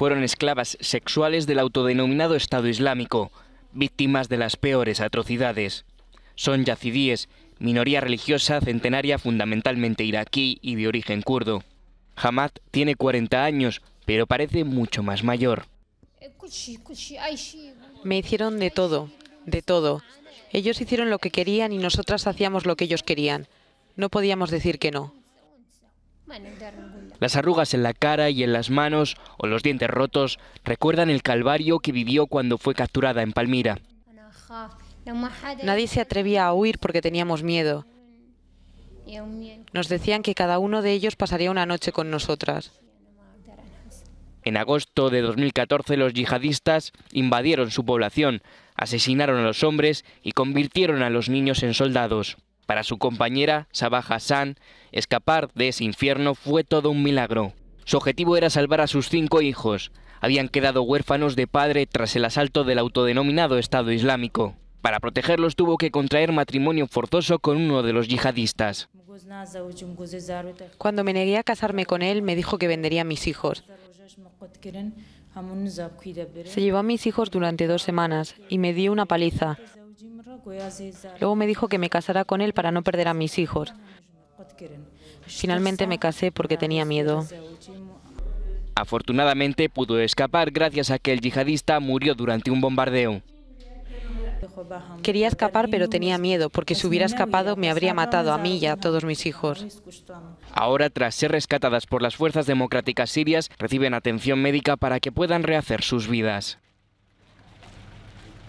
fueron esclavas sexuales del autodenominado Estado Islámico, víctimas de las peores atrocidades. Son yacidíes, minoría religiosa centenaria fundamentalmente iraquí y de origen kurdo. Hamad tiene 40 años, pero parece mucho más mayor. Me hicieron de todo, de todo. Ellos hicieron lo que querían y nosotras hacíamos lo que ellos querían. No podíamos decir que no. Las arrugas en la cara y en las manos o los dientes rotos recuerdan el calvario que vivió cuando fue capturada en Palmira. Nadie se atrevía a huir porque teníamos miedo. Nos decían que cada uno de ellos pasaría una noche con nosotras. En agosto de 2014 los yihadistas invadieron su población, asesinaron a los hombres y convirtieron a los niños en soldados. Para su compañera Sabah Hassan, escapar de ese infierno fue todo un milagro. Su objetivo era salvar a sus cinco hijos. Habían quedado huérfanos de padre tras el asalto del autodenominado Estado Islámico. Para protegerlos tuvo que contraer matrimonio forzoso con uno de los yihadistas. Cuando me negué a casarme con él, me dijo que vendería a mis hijos. Se llevó a mis hijos durante dos semanas y me dio una paliza. Luego me dijo que me casara con él para no perder a mis hijos. Finalmente me casé porque tenía miedo. Afortunadamente pudo escapar gracias a que el yihadista murió durante un bombardeo. Quería escapar pero tenía miedo porque si hubiera escapado me habría matado a mí y a todos mis hijos. Ahora, tras ser rescatadas por las fuerzas democráticas sirias, reciben atención médica para que puedan rehacer sus vidas.